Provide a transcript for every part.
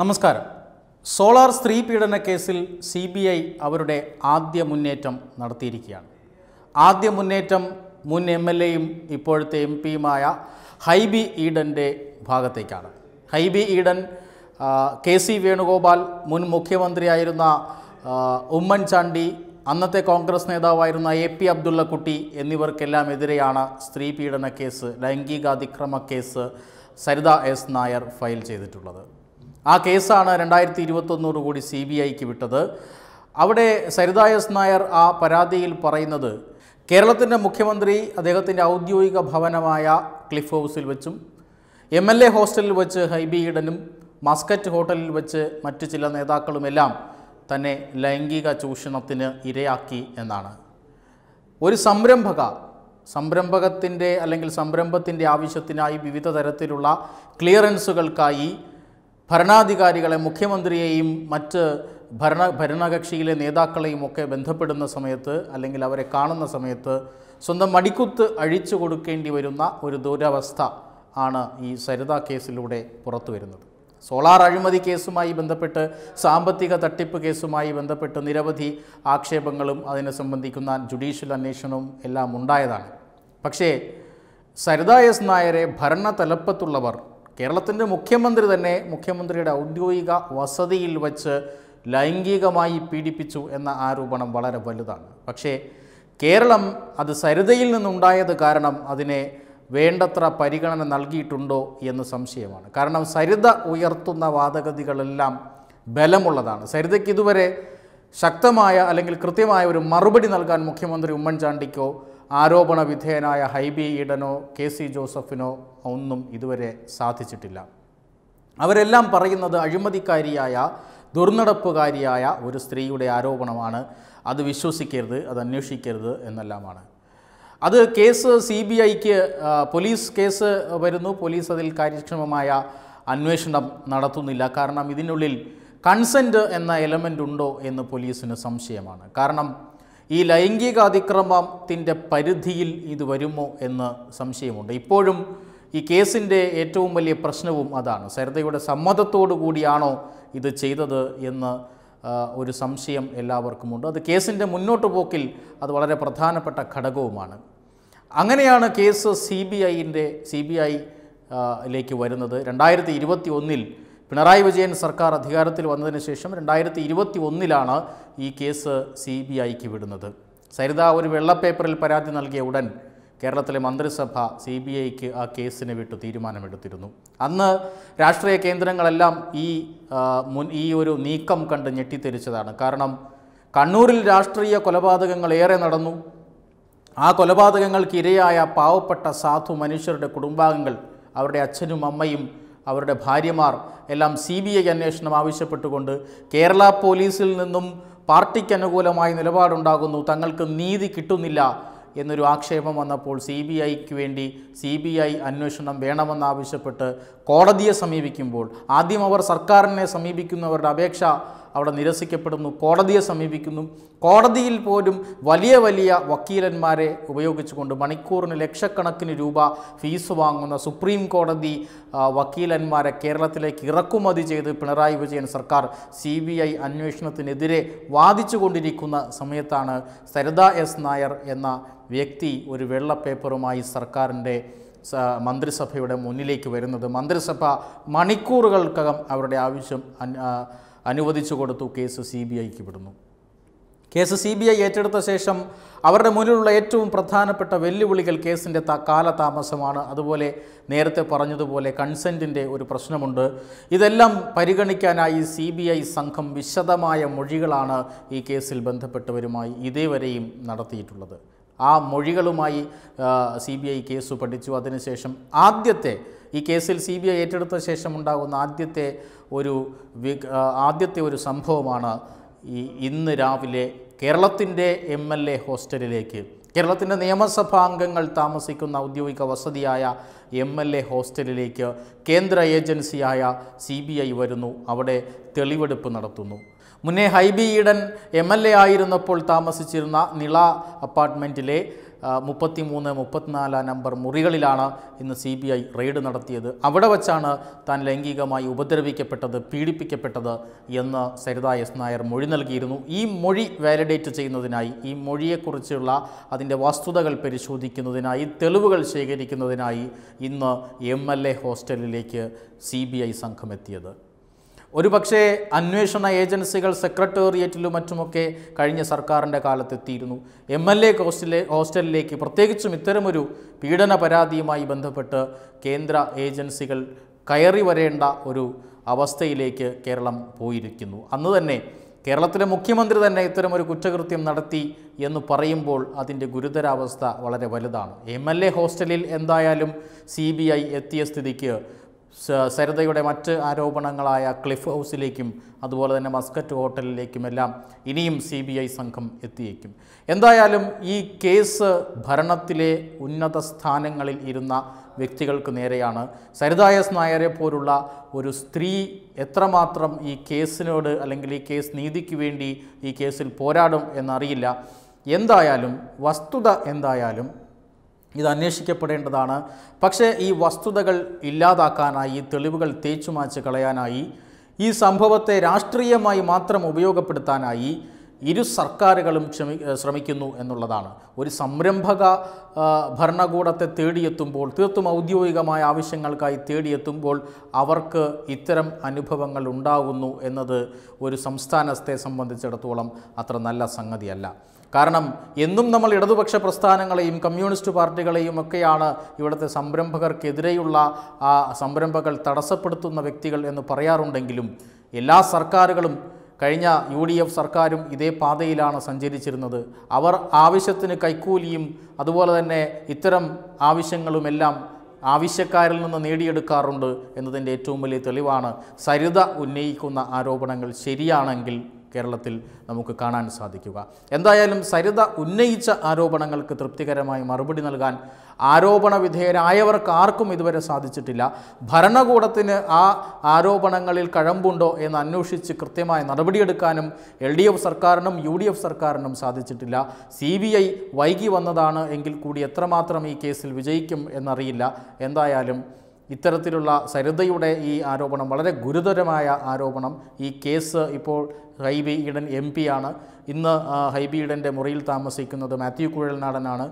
നമസ്കാരം സോളാർ സ്ത്രീ പീഡന കേസിൽ സി ബി ഐ അവരുടെ ആദ്യ മുന്നേറ്റം നടത്തിയിരിക്കുകയാണ് ആദ്യ മുന്നേറ്റം മുൻ എം എൽ എയും ഇപ്പോഴത്തെ എം പിയുമായ ഹൈബി ഈഡൻ്റെ ഭാഗത്തേക്കാണ് ഹൈബി ഈഡൻ കെ സി വേണുഗോപാൽ മുൻ മുഖ്യമന്ത്രിയായിരുന്ന ഉമ്മൻചാണ്ടി അന്നത്തെ കോൺഗ്രസ് നേതാവായിരുന്ന എ പി അബ്ദുള്ളക്കുട്ടി എന്നിവർക്കെല്ലാം എതിരെയാണ് സ്ത്രീ പീഡന കേസ് ലൈംഗികാതിക്രമ case Saritha S Nair file ചെയ്തിട്ടുള്ളത് ആ കേസാണ് രണ്ടായിരത്തി ഇരുപത്തൊന്നോട് കൂടി സി ബി ഐക്ക് വിട്ടത് അവിടെ സരിതായസ് നായർ ആ പരാതിയിൽ പറയുന്നത് കേരളത്തിൻ്റെ മുഖ്യമന്ത്രി അദ്ദേഹത്തിൻ്റെ ഔദ്യോഗിക ഭവനമായ ക്ലിഫ് ഹൗസിൽ വെച്ചും എം എൽ എ ഹോസ്റ്റലിൽ വെച്ച് ഹൈബി ഈഡനും മസ്കറ്റ് ഹോട്ടലിൽ വെച്ച് മറ്റു ചില നേതാക്കളുമെല്ലാം തന്നെ ലൈംഗിക ചൂഷണത്തിന് ഇരയാക്കി എന്നാണ് ഒരു സംരംഭക സംരംഭകത്തിൻ്റെ അല്ലെങ്കിൽ സംരംഭത്തിൻ്റെ ആവശ്യത്തിനായി വിവിധ തരത്തിലുള്ള ക്ലിയറൻസുകൾക്കായി ഭരണാധികാരികളെ മുഖ്യമന്ത്രിയെയും മറ്റ് ഭരണ ഭരണകക്ഷിയിലെ നേതാക്കളെയും ഒക്കെ ബന്ധപ്പെടുന്ന സമയത്ത് അല്ലെങ്കിൽ അവരെ കാണുന്ന സമയത്ത് സ്വന്തം മടിക്കുത്ത് അഴിച്ചു കൊടുക്കേണ്ടി വരുന്ന ഒരു ദുരവസ്ഥ ആണ് ഈ സരിത കേസിലൂടെ പുറത്തു വരുന്നത് സോളാർ അഴിമതി കേസുമായി ബന്ധപ്പെട്ട് സാമ്പത്തിക തട്ടിപ്പ് കേസുമായി ബന്ധപ്പെട്ട് നിരവധി ആക്ഷേപങ്ങളും അതിനെ സംബന്ധിക്കുന്ന ജുഡീഷ്യൽ അന്വേഷണവും എല്ലാം ഉണ്ടായതാണ് പക്ഷേ സരിത എസ് നായരെ ഭരണ തലപ്പത്തുള്ളവർ കേരളത്തിൻ്റെ മുഖ്യമന്ത്രി തന്നെ മുഖ്യമന്ത്രിയുടെ ഔദ്യോഗിക വസതിയിൽ വച്ച് ലൈംഗികമായി പീഡിപ്പിച്ചു എന്ന ആരോപണം വളരെ വലുതാണ് പക്ഷേ കേരളം അത് സരിതയിൽ നിന്നുണ്ടായത് കാരണം അതിനെ വേണ്ടത്ര പരിഗണന നൽകിയിട്ടുണ്ടോ എന്ന് സംശയമാണ് കാരണം സരിത ഉയർത്തുന്ന വാദഗതികളെല്ലാം ബലമുള്ളതാണ് സരിതയ്ക്ക് ഇതുവരെ ശക്തമായ അല്ലെങ്കിൽ കൃത്യമായ ഒരു മറുപടി നൽകാൻ മുഖ്യമന്ത്രി ഉമ്മൻചാണ്ടിക്കോ ആരോപണ വിധേയനായ ഹൈബി ഈഡനോ കെ സി ജോസഫിനോ ഒന്നും ഇതുവരെ സാധിച്ചിട്ടില്ല അവരെല്ലാം പറയുന്നത് അഴിമതിക്കാരിയായ ദുർനടപ്പുകാരിയായ ഒരു സ്ത്രീയുടെ ആരോപണമാണ് അത് വിശ്വസിക്കരുത് അത് അന്വേഷിക്കരുത് എന്നെല്ലാമാണ് അത് കേസ് സി ബി ഐക്ക് പോലീസ് കേസ് വരുന്നു പോലീസ് അതിൽ കാര്യക്ഷമമായ അന്വേഷണം നടത്തുന്നില്ല കാരണം ഇതിനുള്ളിൽ കൺസെൻറ്റ് എന്ന എലമെൻ്റ് ഉണ്ടോ എന്ന് പോലീസിന് സംശയമാണ് കാരണം ഈ ലൈംഗിക അതിക്രമത്തിൻ്റെ പരിധിയിൽ ഇത് വരുമോ എന്ന് സംശയമുണ്ട് ഇപ്പോഴും ഈ കേസിൻ്റെ ഏറ്റവും വലിയ പ്രശ്നവും അതാണ് സരിതയുടെ സമ്മതത്തോടു കൂടിയാണോ ഇത് ചെയ്തത് എന്ന് ഒരു സംശയം എല്ലാവർക്കുമുണ്ട് അത് കേസിൻ്റെ മുന്നോട്ട് പോക്കിൽ അത് വളരെ പ്രധാനപ്പെട്ട ഘടകവുമാണ് അങ്ങനെയാണ് കേസ് സി ബി ഐൻ്റെ സി ബി ഐ ലേക്ക് വരുന്നത് രണ്ടായിരത്തി ഇരുപത്തി ഒന്നിൽ പിണറായി വിജയൻ സർക്കാർ അധികാരത്തിൽ വന്നതിന് ശേഷം രണ്ടായിരത്തി ഇരുപത്തി ഒന്നിലാണ് ഈ കേസ് സി ബി ഐക്ക് വിടുന്നത് സരിത ഒരു വെള്ളപ്പേപ്പറിൽ പരാതി നൽകിയ ഉടൻ കേരളത്തിലെ മന്ത്രിസഭ സി ബി ഐക്ക് ആ കേസിനെ വിട്ടു തീരുമാനമെടുത്തിരുന്നു അന്ന് രാഷ്ട്രീയ കേന്ദ്രങ്ങളെല്ലാം ഈ മുൻ ഈ ഒരു നീക്കം കണ്ട് ഞെട്ടിത്തെരിച്ചതാണ് കാരണം കണ്ണൂരിൽ രാഷ്ട്രീയ കൊലപാതകങ്ങൾ ഏറെ നടന്നു ആ കൊലപാതകങ്ങൾക്ക് ഇരയായ പാവപ്പെട്ട സാധു മനുഷ്യരുടെ കുടുംബാംഗങ്ങൾ അവരുടെ അച്ഛനും അമ്മയും അവരുടെ ഭാര്യമാർ എല്ലാം സി ബി ഐ അന്വേഷണം ആവശ്യപ്പെട്ടുകൊണ്ട് കേരള പോലീസിൽ നിന്നും പാർട്ടിക്ക് അനുകൂലമായി നിലപാടുണ്ടാകുന്നു തങ്ങൾക്ക് നീതി കിട്ടുന്നില്ല എന്നൊരു ആക്ഷേപം വന്നപ്പോൾ സി ബി ഐക്ക് വേണ്ടി സി ബി ഐ അന്വേഷണം വേണമെന്നാവശ്യപ്പെട്ട് കോടതിയെ സമീപിക്കുമ്പോൾ ആദ്യം അവർ സർക്കാരിനെ സമീപിക്കുന്നവരുടെ അപേക്ഷ അവിടെ നിരസിക്കപ്പെടുന്നു കോടതിയെ സമീപിക്കുന്നു കോടതിയിൽ പോലും വലിയ വലിയ വക്കീലന്മാരെ ഉപയോഗിച്ചുകൊണ്ട് മണിക്കൂറിന് ലക്ഷക്കണക്കിന് രൂപ ഫീസ് വാങ്ങുന്ന സുപ്രീം കോടതി വക്കീലന്മാരെ കേരളത്തിലേക്ക് ഇറക്കുമതി ചെയ്ത് പിണറായി വിജയൻ സർക്കാർ സി ബി ഐ അന്വേഷണത്തിനെതിരെ വാദിച്ചുകൊണ്ടിരിക്കുന്ന സമയത്താണ് സരിത എസ് നായർ എന്ന വ്യക്തി ഒരു വെള്ള പേപ്പറുമായി സർക്കാരിൻ്റെ മന്ത്രിസഭയുടെ മുന്നിലേക്ക് വരുന്നത് മന്ത്രിസഭ മണിക്കൂറുകൾക്കകം അവരുടെ ആവശ്യം അനുവദിച്ചു കൊടുത്തു കേസ് സി ബി ഐക്ക് വിടുന്നു കേസ് സി ബി ഐ ഏറ്റെടുത്ത ശേഷം അവരുടെ മുന്നിലുള്ള ഏറ്റവും പ്രധാനപ്പെട്ട വെല്ലുവിളികൾ കേസിൻ്റെ കാലതാമസമാണ് അതുപോലെ നേരത്തെ പറഞ്ഞതുപോലെ കൺസെൻറ്റിൻ്റെ ഒരു പ്രശ്നമുണ്ട് ഇതെല്ലാം പരിഗണിക്കാനായി സി ബി ഐ സംഘം വിശദമായ മൊഴികളാണ് ഈ കേസിൽ ബന്ധപ്പെട്ടവരുമായി ഇതേവരെയും നടത്തിയിട്ടുള്ളത് ആ മൊഴികളുമായി സി ബി ഐ കേസ് പഠിച്ചു അതിനുശേഷം ആദ്യത്തെ ഈ കേസിൽ സി ബി ഐ ഏറ്റെടുത്ത ശേഷം ഉണ്ടാകുന്ന ആദ്യത്തെ ഒരു ആദ്യത്തെ ഒരു സംഭവമാണ് ഈ ഇന്ന് രാവിലെ കേരളത്തിൻ്റെ എം എൽ എ ഹോസ്റ്റലിലേക്ക് കേരളത്തിൻ്റെ നിയമസഭാംഗങ്ങൾ താമസിക്കുന്ന ഔദ്യോഗിക വസതിയായ എം എൽ എ ഹോസ്റ്റലിലേക്ക് കേന്ദ്ര ഏജൻസിയായ സി ബി ഐ വരുന്നു അവിടെ തെളിവെടുപ്പ് നടത്തുന്നു മുന്നേ Hibi Eden M L A ആയിരുന്നപ്പോൾ താമസിച്ചിരുന്ന നിള അപ്പാർട്ട്മെൻറ്റിലെ മുപ്പത്തി മൂന്ന് മുപ്പത്തിനാല് നമ്പർ മുറികളിലാണ് ഇന്ന് സി ബി ഐ റെയ്ഡ് നടത്തിയത് അവിടെ വച്ചാണ് താൻ ലൈംഗികമായി ഉപദ്രവിക്കപ്പെട്ടത് പീഡിപ്പിക്കപ്പെട്ടത് എന്ന് സരിത എസ് നായർ മൊഴി നൽകിയിരുന്നു ഈ മൊഴി വാലിഡേറ്റ് ചെയ്യുന്നതിനായി ഈ മൊഴിയെക്കുറിച്ചുള്ള അതിൻ്റെ വസ്തുതകൾ പരിശോധിക്കുന്നതിനായി തെളിവുകൾ ശേഖരിക്കുന്നതിനായി ഇന്ന് എം എൽ എ ഹോസ്റ്റലിലേക്ക് സി ബി ഐ സംഘമെത്തിയത് ഒരുപക്ഷേ അന്വേഷണ ഏജൻസികൾ സെക്രട്ടേറിയറ്റിലും മറ്റുമൊക്കെ കഴിഞ്ഞ സർക്കാരിൻ്റെ കാലത്തെത്തിയിരുന്നു എം എൽ എ ഹോസ്റ്റലിലെ ഹോസ്റ്റലിലേക്ക് പ്രത്യേകിച്ചും ഇത്തരമൊരു പീഡന പരാതിയുമായി ബന്ധപ്പെട്ട് കേന്ദ്ര ഏജൻസികൾ കയറി വരേണ്ട ഒരു അവസ്ഥയിലേക്ക് കേരളം പോയിരിക്കുന്നു അന്ന് തന്നെ കേരളത്തിലെ മുഖ്യമന്ത്രി തന്നെ ഇത്തരമൊരു കുറ്റകൃത്യം നടത്തി എന്ന് പറയുമ്പോൾ അതിൻ്റെ ഗുരുതരാവസ്ഥ വളരെ വലുതാണ് എം എൽ എ ഹോസ്റ്റലിൽ എന്തായാലും സി ബി ഐ എത്തിയ സ്ഥിതിക്ക് സരിതയുടെ മറ്റ് ആരോപണങ്ങളായ ക്ലിഫ് ഹൗസിലേക്കും അതുപോലെ തന്നെ മസ്കറ്റ് ഹോട്ടലിലേക്കുമെല്ലാം ഇനിയും സി ബി ഐ സംഘം എത്തിയേക്കും എന്തായാലും ഈ കേസ് ഭരണത്തിലെ ഉന്നത സ്ഥാനങ്ങളിൽ ഇരുന്ന വ്യക്തികൾക്ക് നേരെയാണ് സരിത നായരെ പോലുള്ള ഒരു സ്ത്രീ എത്രമാത്രം ഈ കേസിനോട് അല്ലെങ്കിൽ ഈ കേസ് നീതിക്ക് വേണ്ടി ഈ കേസിൽ പോരാടും എന്നറിയില്ല എന്തായാലും വസ്തുത എന്തായാലും ഇത് അന്വേഷിക്കപ്പെടേണ്ടതാണ് പക്ഷേ ഈ വസ്തുതകൾ ഇല്ലാതാക്കാനായി തെളിവുകൾ തേച്ചുമാച്ച് കളയാനായി ഈ സംഭവത്തെ രാഷ്ട്രീയമായി മാത്രം ഉപയോഗപ്പെടുത്താനായി ഇരു സർക്കാരുകളും ക്ഷമി ശ്രമിക്കുന്നു എന്നുള്ളതാണ് ഒരു സംരംഭക ഭരണകൂടത്തെ തേടിയെത്തുമ്പോൾ തീർത്തും ഔദ്യോഗികമായ ആവശ്യങ്ങൾക്കായി തേടിയെത്തുമ്പോൾ അവർക്ക് ഇത്തരം അനുഭവങ്ങൾ ഉണ്ടാകുന്നു എന്നത് ഒരു സംസ്ഥാനത്തെ സംബന്ധിച്ചിടത്തോളം അത്ര നല്ല സംഗതിയല്ല കാരണം എന്നും നമ്മൾ ഇടതുപക്ഷ പ്രസ്ഥാനങ്ങളെയും കമ്മ്യൂണിസ്റ്റ് പാർട്ടികളെയും ഒക്കെയാണ് ഇവിടുത്തെ സംരംഭകർക്കെതിരെയുള്ള ആ സംരംഭകൾ തടസ്സപ്പെടുത്തുന്ന വ്യക്തികൾ എന്ന് പറയാറുണ്ടെങ്കിലും എല്ലാ സർക്കാരുകളും കഴിഞ്ഞ യു ഡി എഫ് സർക്കാരും ഇതേ പാതയിലാണ് സഞ്ചരിച്ചിരുന്നത് അവർ ആവശ്യത്തിന് കൈക്കൂലിയും അതുപോലെ തന്നെ ഇത്തരം ആവശ്യങ്ങളുമെല്ലാം ആവശ്യക്കാരിൽ നിന്ന് നേടിയെടുക്കാറുണ്ട് എന്നതിൻ്റെ ഏറ്റവും വലിയ തെളിവാണ് സരിത ഉന്നയിക്കുന്ന ആരോപണങ്ങൾ ശരിയാണെങ്കിൽ കേരളത്തിൽ നമുക്ക് കാണാൻ സാധിക്കുക എന്തായാലും സരിത ഉന്നയിച്ച ആരോപണങ്ങൾക്ക് തൃപ്തികരമായി മറുപടി നൽകാൻ ആരോപണ വിധേയരായവർക്ക് ആർക്കും ഇതുവരെ സാധിച്ചിട്ടില്ല ഭരണകൂടത്തിന് ആ ആരോപണങ്ങളിൽ കഴമ്പുണ്ടോ എന്ന് അന്വേഷിച്ച് കൃത്യമായ നടപടിയെടുക്കാനും എൽ ഡി എഫ് സർക്കാരിനും യു ഡി എഫ് സർക്കാരിനും സാധിച്ചിട്ടില്ല സി ബി ഐ വൈകി വന്നതാണ് എങ്കിൽ കൂടി എത്രമാത്രം ഈ കേസിൽ വിജയിക്കും എന്നറിയില്ല എന്തായാലും ഇത്തരത്തിലുള്ള സരിതയുടെ ഈ ആരോപണം വളരെ ഗുരുതരമായ ആരോപണം ഈ കേസ് ഇപ്പോൾ ഹൈബി ഈഡൻ എം ആണ് ഇന്ന് ഹൈബി ഈഡൻ്റെ മുറിയിൽ താമസിക്കുന്നത് മാത്യു കുഴൽനാടനാണ്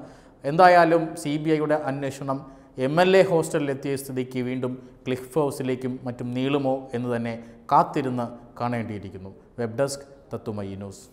എന്തായാലും സി ബി ഐയുടെ അന്വേഷണം എം എൽ എ ഹോസ്റ്റലിലെത്തിയ സ്ഥിതിക്ക് വീണ്ടും ക്ലിഫ് ഹൗസിലേക്കും മറ്റും നീളുമോ എന്ന് തന്നെ കാത്തിരുന്ന് കാണേണ്ടിയിരിക്കുന്നു വെബ് ഡെസ്ക് തത്തുമയി ന്യൂസ്